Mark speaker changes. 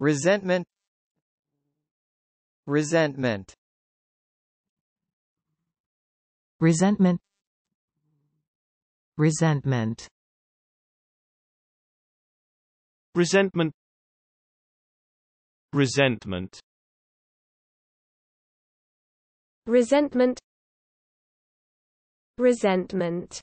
Speaker 1: resentment resentment resentment resentment resentment resentment resentment resentment